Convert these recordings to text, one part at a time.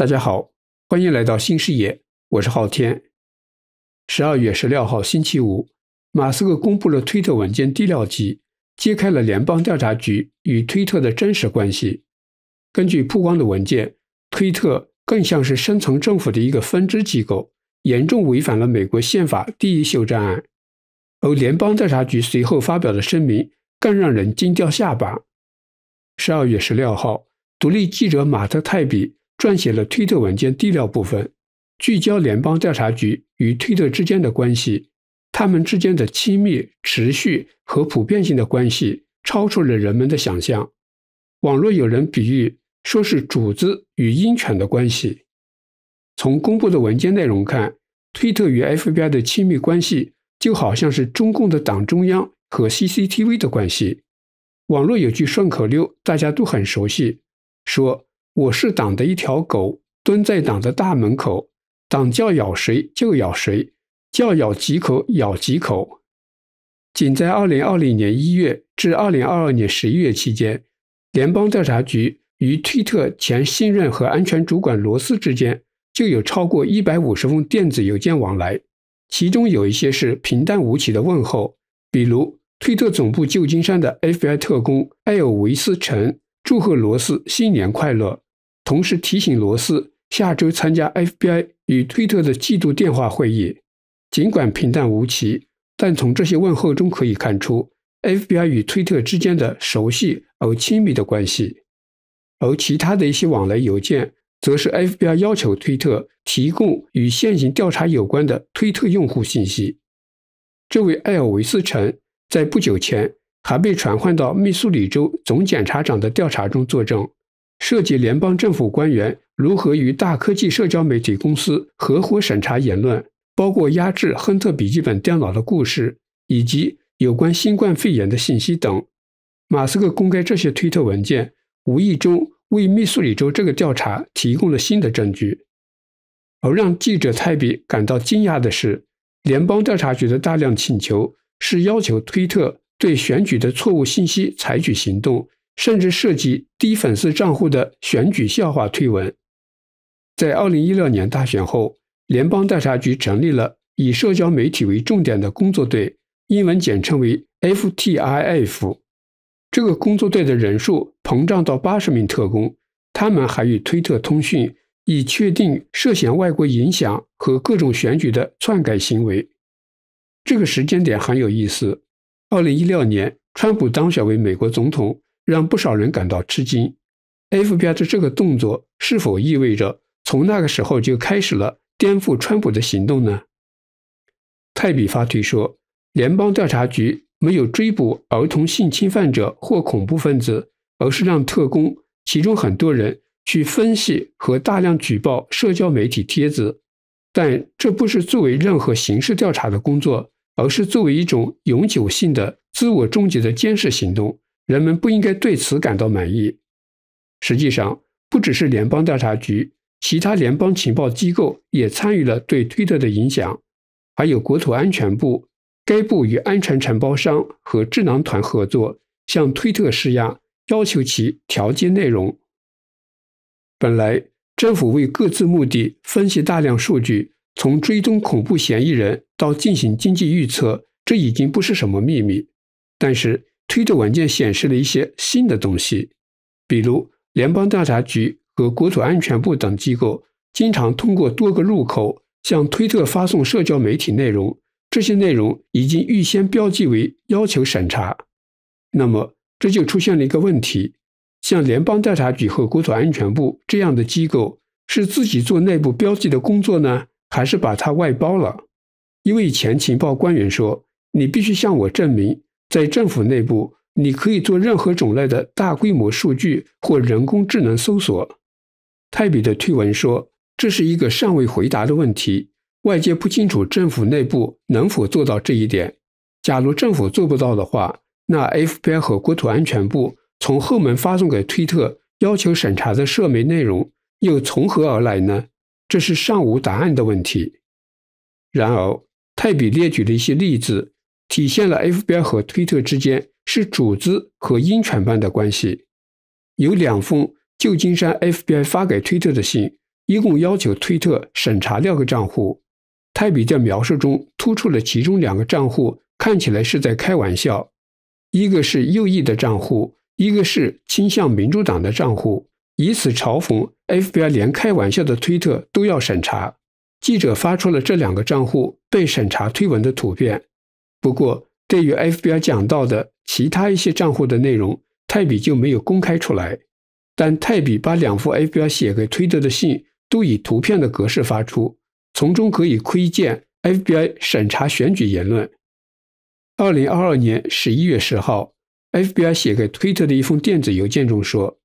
大家好，欢迎来到新视野，我是昊天。十二月十六号星期五，马斯克公布了推特文件第六集，揭开了联邦调查局与推特的真实关系。根据曝光的文件，推特更像是深层政府的一个分支机构，严重违反了美国宪法第一修正案。而联邦调查局随后发表的声明更让人惊掉下巴。十二月十六号，独立记者马特泰比。撰写了推特文件第料部分，聚焦联邦调查局与推特之间的关系，他们之间的亲密、持续和普遍性的关系超出了人们的想象。网络有人比喻说是主子与鹰犬的关系。从公布的文件内容看，推特与 FBI 的亲密关系就好像是中共的党中央和 CCTV 的关系。网络有句顺口溜大家都很熟悉，说。我是党的一条狗，蹲在党的大门口，党叫咬谁就咬谁，叫咬几口咬几口。仅在二零二零年一月至二零二二年十一月期间，联邦调查局与推特前信任和安全主管罗斯之间就有超过一百五十封电子邮件往来，其中有一些是平淡无奇的问候，比如推特总部旧金山的 FBI 特工艾尔维斯·陈。祝贺罗斯新年快乐，同时提醒罗斯下周参加 FBI 与推特的季度电话会议。尽管平淡无奇，但从这些问候中可以看出 FBI 与推特之间的熟悉而亲密的关系。而其他的一些往来邮件，则是 FBI 要求推特提供与现行调查有关的推特用户信息。这位艾尔维斯城在不久前。还被传唤到密苏里州总检察长的调查中作证，涉及联邦政府官员如何与大科技社交媒体公司合伙审查言论，包括压制亨特笔记本电脑的故事，以及有关新冠肺炎的信息等。马斯克公开这些推特文件，无意中为密苏里州这个调查提供了新的证据。而让记者泰比感到惊讶的是，联邦调查局的大量请求是要求推特。对选举的错误信息采取行动，甚至涉及低粉丝账户的选举笑话推文。在二零一六年大选后，联邦调查局成立了以社交媒体为重点的工作队，英文简称为 FTIF。这个工作队的人数膨胀到八十名特工，他们还与推特通讯，以确定涉嫌外国影响和各种选举的篡改行为。这个时间点很有意思。二零一六年，川普当选为美国总统，让不少人感到吃惊。FBI 的这个动作是否意味着从那个时候就开始了颠覆川普的行动呢？泰比发推说，联邦调查局没有追捕儿童性侵犯者或恐怖分子，而是让特工，其中很多人去分析和大量举报社交媒体帖子，但这不是作为任何形式调查的工作。而是作为一种永久性的、自我终结的监视行动，人们不应该对此感到满意。实际上，不只是联邦调查局，其他联邦情报机构也参与了对推特的影响，还有国土安全部。该部与安全承包商和智囊团合作，向推特施压，要求其调节内容。本来，政府为各自目的分析大量数据。从追踪恐怖嫌疑人到进行经济预测，这已经不是什么秘密。但是，推特文件显示了一些新的东西，比如联邦调查局和国土安全部等机构经常通过多个入口向推特发送社交媒体内容，这些内容已经预先标记为要求审查。那么，这就出现了一个问题：像联邦调查局和国土安全部这样的机构是自己做内部标记的工作呢？还是把它外包了，一位前情报官员说：“你必须向我证明，在政府内部你可以做任何种类的大规模数据或人工智能搜索。”泰比的推文说：“这是一个尚未回答的问题。外界不清楚政府内部能否做到这一点。假如政府做不到的话，那 FBI 和国土安全部从后门发送给推特要求审查的涉媒内容又从何而来呢？”这是尚无答案的问题。然而，泰比列举的一些例子体现了 FBI 和推特之间是主子和鹰犬般的关系。有两封旧金山 FBI 发给推特的信，一共要求推特审查六个账户。泰比在描述中突出了其中两个账户看起来是在开玩笑：一个是右翼的账户，一个是倾向民主党的账户。以此嘲讽 FBI 连开玩笑的推特都要审查。记者发出了这两个账户被审查推文的图片。不过，对于 FBI 讲到的其他一些账户的内容，泰比就没有公开出来。但泰比把两封 FBI 写给推特的信都以图片的格式发出，从中可以窥见 FBI 审查选举言论。二零二二年十一月十号，FBI 写给推特的一封电子邮件中说。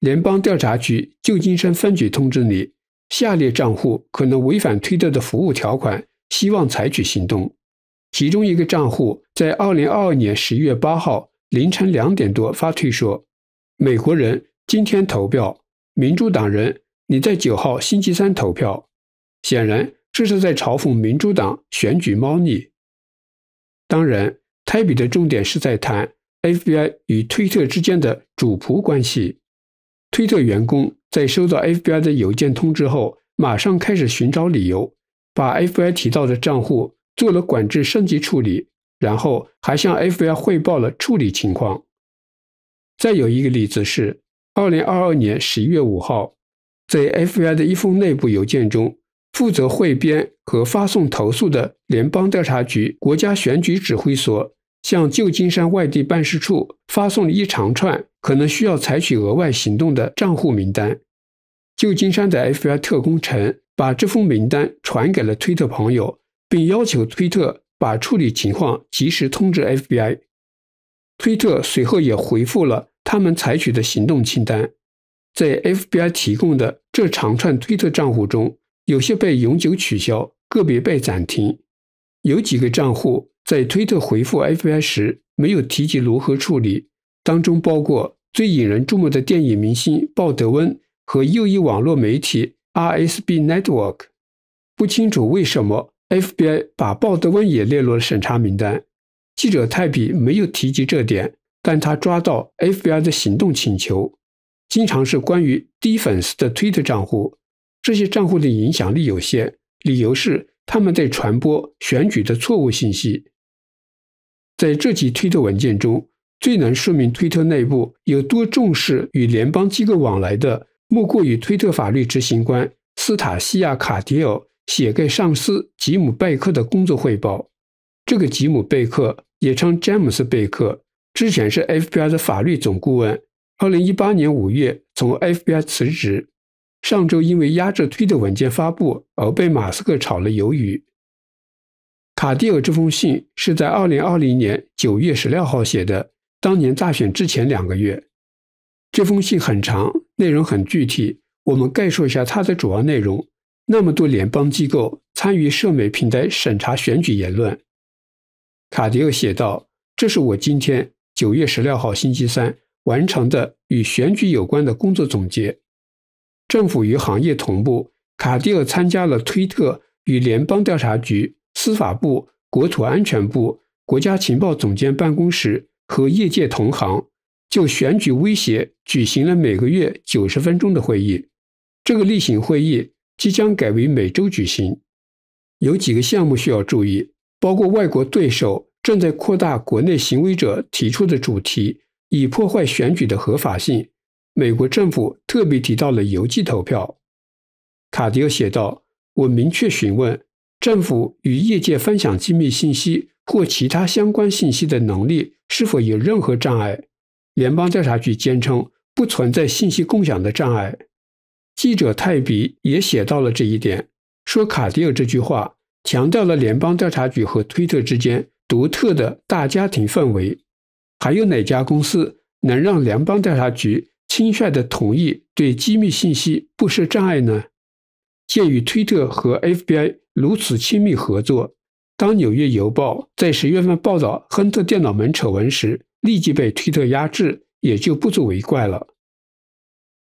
联邦调查局旧金山分局通知你，下列账户可能违反推特的服务条款，希望采取行动。其中一个账户在二零二二年十一月八号凌晨两点多发推说：“美国人今天投票，民主党人你在九号星期三投票。”显然这是在嘲讽民主党选举猫腻。当然，泰比的重点是在谈 FBI 与推特之间的主仆关系。推特员工在收到 FBI 的邮件通知后，马上开始寻找理由，把 FBI 提到的账户做了管制升级处理，然后还向 FBI 汇报了处理情况。再有一个例子是，二零二二年十一月五号，在 FBI 的一封内部邮件中，负责汇编和发送投诉的联邦调查局国家选举指挥所。向旧金山外地办事处发送了一长串可能需要采取额外行动的账户名单。旧金山的 FBI 特工陈把这封名单传给了推特朋友，并要求推特把处理情况及时通知 FBI。推特随后也回复了他们采取的行动清单。在 FBI 提供的这长串推特账户中，有些被永久取消，个别被暂停。有几个账户在推特回复 FBI 时没有提及如何处理，当中包括最引人注目的电影明星鲍德温和右翼网络媒体 R S B Network。不清楚为什么 FBI 把鲍德温也列入了审查名单。记者泰比没有提及这点，但他抓到 FBI 的行动请求经常是关于 D 粉丝的推特账户，这些账户的影响力有限，理由是。他们在传播选举的错误信息。在这集推特文件中，最能说明推特内部有多重视与联邦机构往来的，莫过于推特法律执行官斯塔西亚·卡迪尔写给上司吉姆·贝克的工作汇报。这个吉姆·贝克也称詹姆斯·贝克，之前是 FBI 的法律总顾问，二零一八年五月从 FBI 辞职。上周因为压制推特文件发布而被马斯克炒了鱿鱼。卡迪尔这封信是在二零二零年九月十六号写的，当年大选之前两个月。这封信很长，内容很具体。我们概述一下它的主要内容：那么多联邦机构参与社美平台审查选举言论。卡迪尔写道：“这是我今天九月十六号星期三完成的与选举有关的工作总结。”政府与行业同步。卡蒂尔参加了推特与联邦调查局、司法部、国土安全部、国家情报总监办公室和业界同行就选举威胁举行了每个月九十分钟的会议。这个例行会议即将改为每周举行。有几个项目需要注意，包括外国对手正在扩大国内行为者提出的主题，以破坏选举的合法性。美国政府特别提到了邮寄投票。卡迪尔写道：“我明确询问政府与业界分享机密信息或其他相关信息的能力是否有任何障碍。”联邦调查局坚称不存在信息共享的障碍。记者泰比也写到了这一点，说卡迪尔这句话强调了联邦调查局和推特之间独特的大家庭氛围。还有哪家公司能让联邦调查局？轻率的同意对机密信息不设障碍呢？鉴于推特和 FBI 如此亲密合作，当《纽约邮报》在十月份报道亨特电脑门丑闻时，立即被推特压制，也就不足为怪了。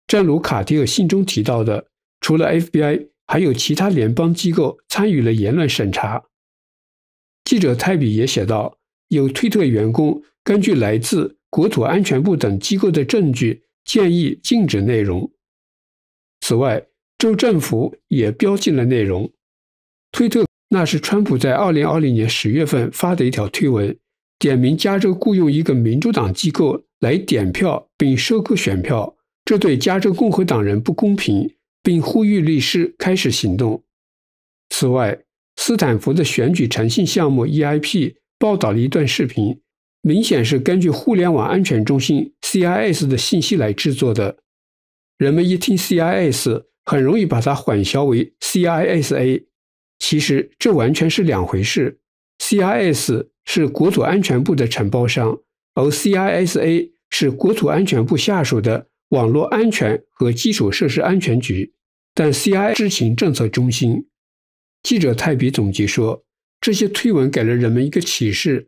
正如卡迪尔信中提到的，除了 FBI，还有其他联邦机构参与了言论审查。记者泰比也写道，有推特员工根据来自国土安全部等机构的证据。建议禁止内容。此外，州政府也标记了内容。推特那是川普在二零二零年十月份发的一条推文，点名加州雇佣一个民主党机构来点票并收购选票，这对加州共和党人不公平，并呼吁律师开始行动。此外，斯坦福的选举诚信项目 EIP 报道了一段视频。明显是根据互联网安全中心 CIS 的信息来制作的。人们一听 CIS，很容易把它混淆为 CISA。其实这完全是两回事。CIS 是国土安全部的承包商，而 CISA 是国土安全部下属的网络安全和基础设施安全局。但 CIA 知情政策中心记者泰比总结说，这些推文给了人们一个启示。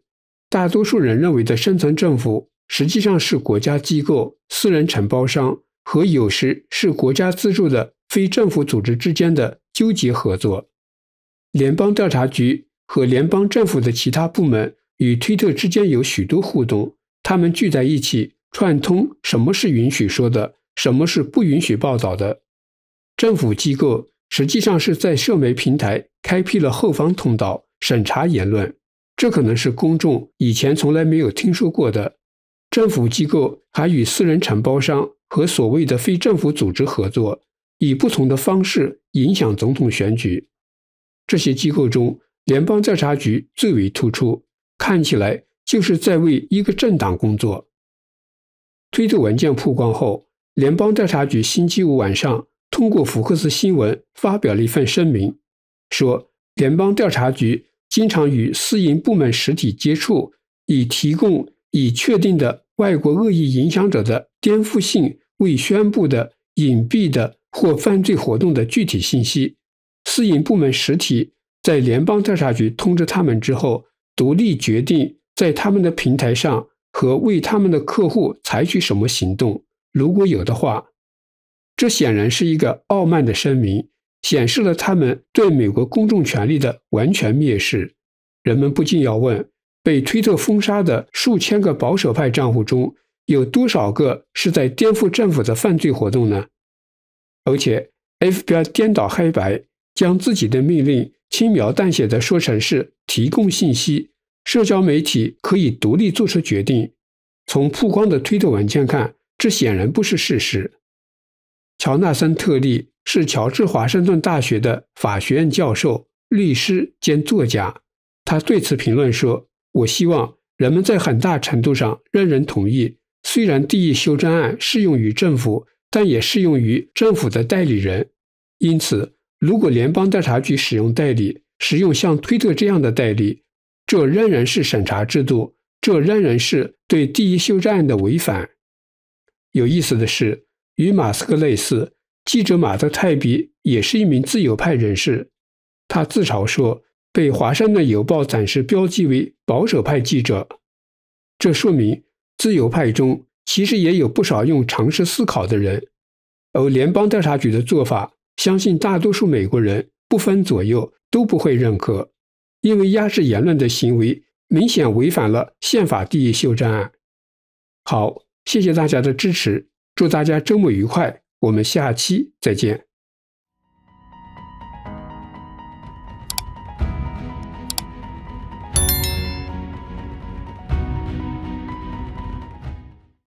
大多数人认为的深层政府实际上是国家机构、私人承包商和有时是国家资助的非政府组织之间的纠结合作。联邦调查局和联邦政府的其他部门与推特之间有许多互动，他们聚在一起串通，什么是允许说的，什么是不允许报道的。政府机构实际上是在社媒平台开辟了后方通道，审查言论。这可能是公众以前从来没有听说过的。政府机构还与私人承包商和所谓的非政府组织合作，以不同的方式影响总统选举。这些机构中，联邦调查局最为突出，看起来就是在为一个政党工作。推特文件曝光后，联邦调查局星期五晚上通过福克斯新闻发表了一份声明，说联邦调查局。经常与私营部门实体接触，以提供已确定的外国恶意影响者的颠覆性、未宣布的、隐蔽的或犯罪活动的具体信息。私营部门实体在联邦调查局通知他们之后，独立决定在他们的平台上和为他们的客户采取什么行动，如果有的话。这显然是一个傲慢的声明。显示了他们对美国公众权利的完全蔑视。人们不禁要问：被推特封杀的数千个保守派账户中，有多少个是在颠覆政府的犯罪活动呢？而且，FBI 颠倒黑白，将自己的命令轻描淡写的说成是提供信息，社交媒体可以独立做出决定。从曝光的推特文件看，这显然不是事实。乔纳森特利是乔治华盛顿大学的法学院教授、律师兼作家。他对此评论说：“我希望人们在很大程度上仍然同意，虽然第一修正案适用于政府，但也适用于政府的代理人。因此，如果联邦调查局使用代理，使用像推特这样的代理，这仍然是审查制度，这仍然是对第一修正案的违反。”有意思的是。与马斯克类似，记者马德泰比也是一名自由派人士。他自嘲说：“被《华盛顿邮报》暂时标记为保守派记者。”这说明自由派中其实也有不少用常识思考的人。而联邦调查局的做法，相信大多数美国人不分左右都不会认可，因为压制言论的行为明显违反了宪法第一修正案。好，谢谢大家的支持。祝大家周末愉快！我们下期再见。